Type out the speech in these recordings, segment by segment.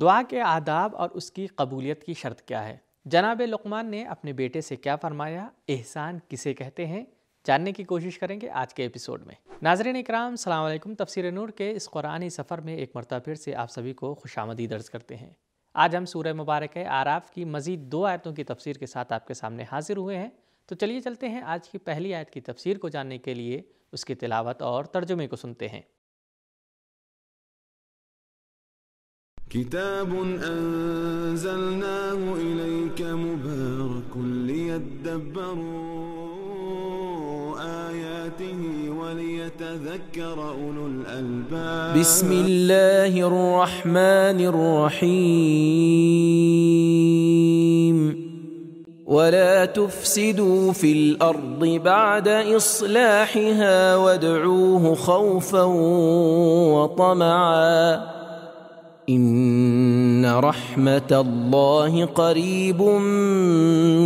दुआ के आदाब और उसकी कबूलियत की शर्त क्या है जनाब लकमान ने अपने बेटे से क्या फरमाया एहसान किसे कहते हैं जानने की कोशिश करेंगे आज के एपिसोड में नाजरन इकराम सलामकुम तफसर नूर के इस कुरानी सफ़र में एक मरतब फिर से आप सभी को खुश आमदी दर्ज करते हैं आज हम सूर्य मुबारक आराफ की मज़ीद दो आयतों की तफसीर के साथ आपके सामने हाजिर हुए हैं तो चलिए चलते हैं आज की पहली आयत की तफसीर को जानने के लिए उसकी तिलावत और तर्जुमे को सुनते हैं كتاب أنزلناه إليك مبارك ليدبروا آياته وليتذكر أولو الألباب بسم الله الرحمن الرحيم ولا تفسدوا في الأرض بعد إصلاحها وادعوه خوفا وطمعا ان رحمه الله قريب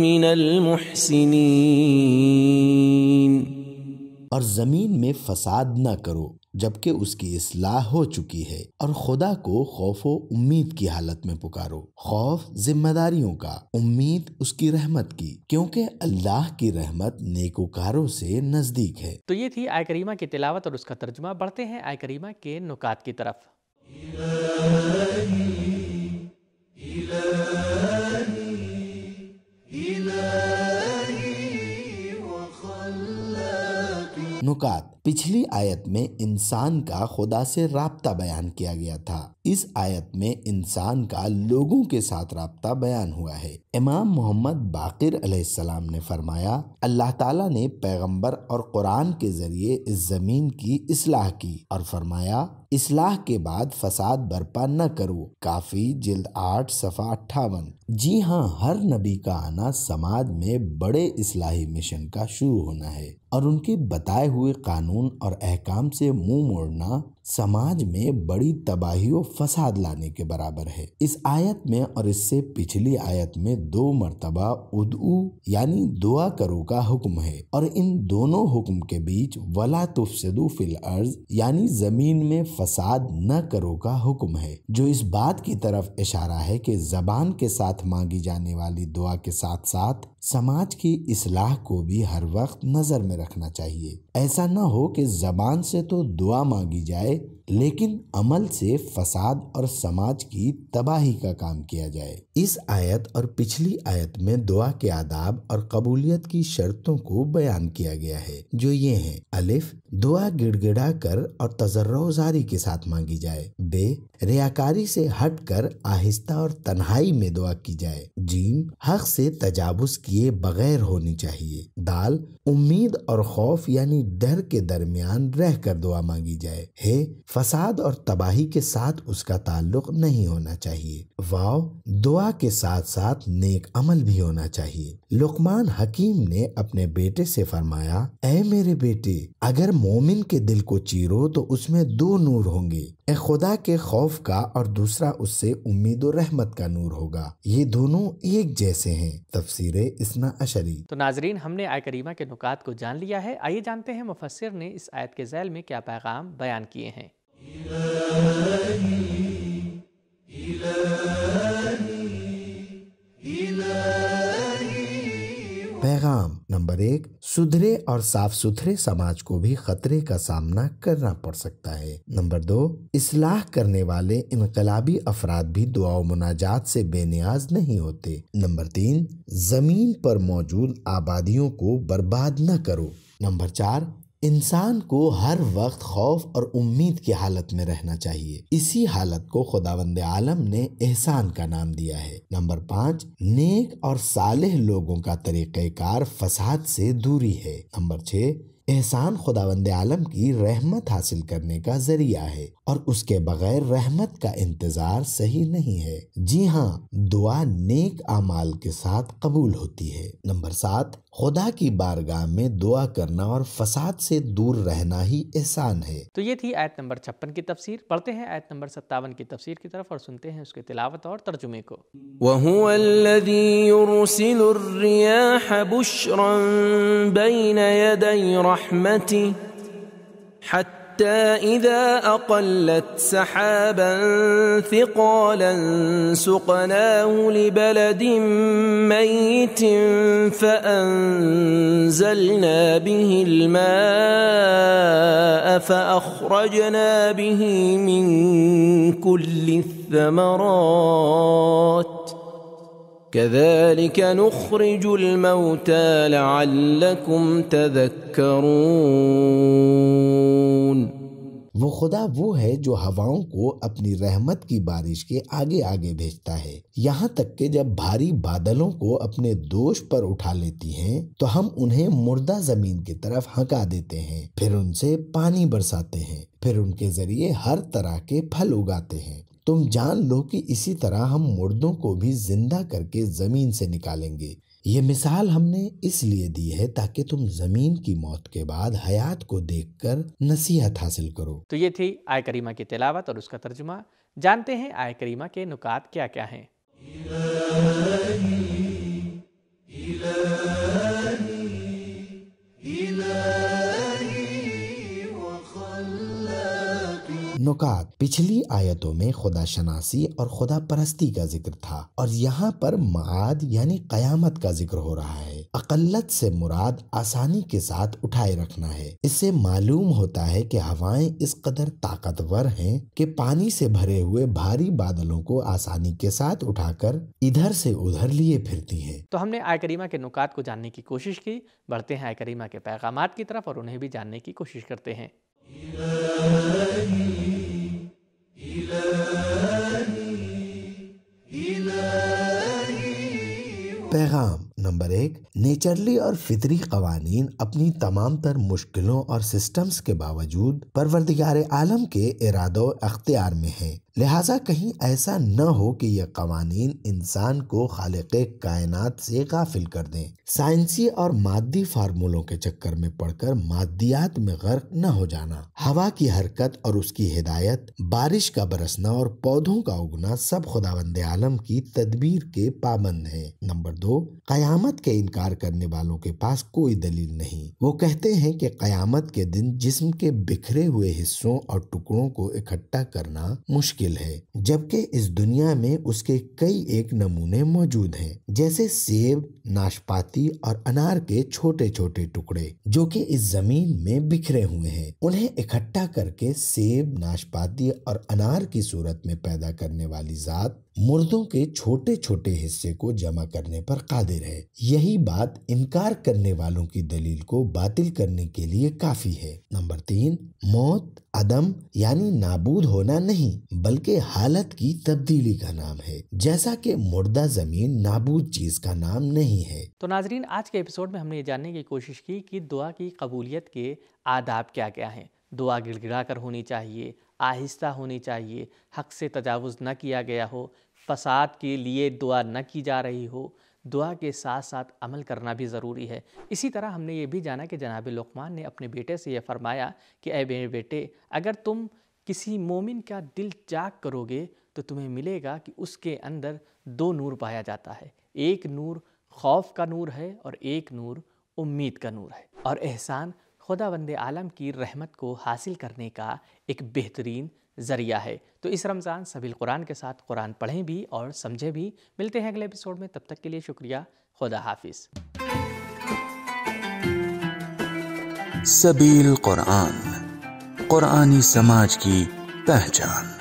من المحسنين और जमीन में फसाद न करो जबकि उसकी इसलाह हो चुकी है और खुदा को खौफ उम्मीद की हालत में पुकारो खौफ जिम्मेदारियों का उम्मीद उसकी रहमत की क्योंकि अल्लाह की रहमत नेकोकारों से नजदीक है तो ये थी आय करीमा की तिलावत और उसका तर्जुमा बढ़ते हैं आय करीमा के नुकात की तरफ नुकात पिछली आयत में इंसान का खुदा से रबता बयान किया गया था इस आयत में इंसान का लोगों के साथ रबता बयान हुआ है इमाम मोहम्मद बाकिर अलैहिस्सलाम ने फरमाया अल्लाह ताला ने पैगंबर और कुरान के जरिए इस ज़मीन की इसलाह की और फरमाया इसलाह के बाद फसाद बर्पा न करो काफ़ी जिल्द आठ सफ़ा अट्ठावन जी हाँ हर नबी का आना समाज में बड़े इसलाही मिशन का शुरू होना है और उनके बताए हुए कानून और अहकाम से मुंह मोड़ना समाज में बड़ी तबाही और फसाद लाने के बराबर है इस आयत में और इससे पिछली आयत में दो मरतबा उदू यानी दुआ करो का हुक्म है और इन दोनों हुक्म के बीच वला तुफसदू फिल अर्ज यानी जमीन में फसाद न करो का हुक्म है जो इस बात की तरफ इशारा है कि जबान के साथ मांगी जाने वाली दुआ के साथ साथ समाज की इसलाह को भी हर वक्त नजर में रखना चाहिए ऐसा न हो कि जबान से तो दुआ मांगी जाए लेकिन अमल से फसाद फसाद और समाज की तबाही का काम किया जाए इस आयत और पिछली आयत में दुआ के आदाब और कबूलियत की शर्तों को बयान किया गया है जो ये हैं अलिफ दुआ गिड़गिड़ा कर और तजर्रोजारी के साथ मांगी जाए बे रियाकारी से हट कर आहिस्ता और तन्हाई में दुआ की जाए जीम हक से तजावुज किए बगैर होनी चाहिए दाल उम्मीद और खौफ यानी डर के दरमियान रह कर दुआ मांगी जाए हे फसाद और तबाही के साथ उसका ताल्लुक नहीं होना चाहिए वाव दुआ के साथ साथ नेक अमल भी होना चाहिए लुकमान हकीम ने अपने बेटे से फरमाया ऐ मेरे बेटे अगर मोमिन के दिल को चीरो तो उसमें दो नूर होंगे ए खुदा के खौफ का और दूसरा उससे उम्मीद और रहमत का नूर होगा ये दोनों एक जैसे हैं तफसीर इसना अशरी तो नाजरीन हमने आय करीमा के नुकात को जान लिया है आइए जानते हैं मुफसर ने इस आयत के जैल में क्या पैगाम बयान किए हैं पैगाम नंबर एक सुधरे और साफ सुथरे समाज को भी खतरे का सामना करना पड़ सकता है नंबर दो इसलाह करने वाले इनकलाबी अफराद भी दुआ मुनाजात से बेनियाज नहीं होते नंबर तीन जमीन पर मौजूद आबादियों को बर्बाद न करो नंबर चार इंसान को हर वक्त खौफ और उम्मीद की हालत में रहना चाहिए इसी हालत को खुदावंद आलम ने एहसान का नाम दिया है नंबर पाँच नेक और सालेह लोगों का तरीक़ार फसाद से दूरी है नंबर छः एहसान खुदावंद आलम की रहमत हासिल करने का जरिया है और उसके बगैर रहमत का इंतजार सही नहीं है जी हाँ दुआ नेक अमाल के साथ कबूल होती है नंबर सात खुदा की बारगाह में दुआ करना और फसाद से दूर रहना ही एहसान है तो ये थी आयत नंबर छप्पन की तफसीर पढ़ते हैं आयत नंबर सत्तावन की तफसीर की तरफ और सुनते हैं उसके तिलावत और तर्जुमे को वह حتى إذا أقلت سحابا ثقالا سقناه لبلد ميت فأنزلنا به الماء فأخرجنا به من كل الثمرات كذلك نخرج الموتى لعلكم تذكرون वो खुदा वो है जो हवाओं को अपनी रहमत की बारिश के आगे आगे भेजता है यहाँ तक के जब भारी बादलों को अपने दोष पर उठा लेती हैं तो हम उन्हें मुर्दा जमीन की तरफ हका देते हैं फिर उनसे पानी बरसाते हैं फिर उनके जरिए हर तरह के फल उगाते हैं तुम जान लो कि इसी तरह हम मुर्दों को भी जिंदा करके ज़मीन से निकालेंगे ये मिसाल हमने इसलिए दी है ताकि तुम जमीन की मौत के बाद हयात को देखकर नसीहत हासिल करो तो ये थी आय करीमा की तिलावत और उसका तर्जुमा जानते हैं आय करीमा के नुकात क्या क्या हैं नुकात पिछली आयतों में खुदा शनासी और खुदा परस्ती का जिक्र था और यहाँ पर माद यानी कयामत का जिक्र हो रहा है अकलत से मुराद आसानी के साथ उठाए रखना है इससे मालूम होता है कि हवाएं इस कदर ताकतवर हैं कि पानी से भरे हुए भारी बादलों को आसानी के साथ उठाकर इधर से उधर लिए फिरती हैं तो हमने आय करीमा के नुकात को जानने की कोशिश की बढ़ते हैं आय करीमा के पैगाम की तरफ और उन्हें भी जानने की कोशिश करते हैं पैगाम नंबर एक नेचरली और फितरी कवानीन अपनी तमाम तर मुश्किलों और सिस्टम्स के बावजूद परवरदिगार आलम के इरादों अख्तियार में है लिहाजा कहीं ऐसा न हो कि यह कवानीन इंसान को खालिक कायनात से गाफिल कर दें साइंसी और मादी फार्मूलों के चक्कर में पड़कर मादियात में गर्क न हो जाना हवा की हरकत और उसकी हिदायत बारिश का बरसना और पौधों का उगना सब खुदाबंद आलम की तदबीर के पाबंद है नंबर दो कयामत के इनकार करने वालों के पास कोई दलील नहीं वो कहते हैं कि कयामत के दिन जिस्म के बिखरे हुए हिस्सों और टुकड़ों को इकट्ठा करना मुश्किल मुश्किल है जबकि इस दुनिया में उसके कई एक नमूने मौजूद हैं जैसे सेब नाशपाती और अनार के छोटे छोटे टुकड़े जो कि इस जमीन में बिखरे हुए हैं उन्हें इकट्ठा करके सेब नाशपाती और अनार की सूरत में पैदा करने वाली जात मुर्दों के छोटे छोटे हिस्से को जमा करने पर कादिर है यही बात इनकार करने वालों की दलील को बातिल करने के लिए काफी है नंबर तीन मौत अदम यानी नाबूद होना नहीं बल्कि हालत की तब्दीली का नाम है जैसा कि मुर्दा जमीन नाबूद चीज का नाम नहीं है तो नाजरीन आज के एपिसोड में हमने ये जानने की कोशिश की कि दुआ की कबूलियत के आदाब क्या क्या हैं दुआ गिड़गिड़ा कर होनी चाहिए आहिस्ता होनी चाहिए हक से तजावुज़ न किया गया हो फसाद के लिए दुआ न की जा रही हो दुआ के साथ साथ अमल करना भी ज़रूरी है इसी तरह हमने ये भी जाना कि जनाब लुकमान ने अपने बेटे से यह फरमाया कि अ मेरे बेटे अगर तुम किसी मोमिन का दिल जाग करोगे तो तुम्हें मिलेगा कि उसके अंदर दो नूर पाया जाता है एक नूर खौफ का नूर है और एक नूर उम्मीद का नूर है और एहसान खुदा वंद आलम की रहमत को हासिल करने का एक बेहतरीन ज़रिया है तो इस रमज़ान सभी कुरान के साथ कुरान पढ़ें भी और समझें भी मिलते हैं अगले एपिसोड में तब तक के लिए शुक्रिया खुदा हाफिज़ सबील कुरान कुरानी समाज की पहचान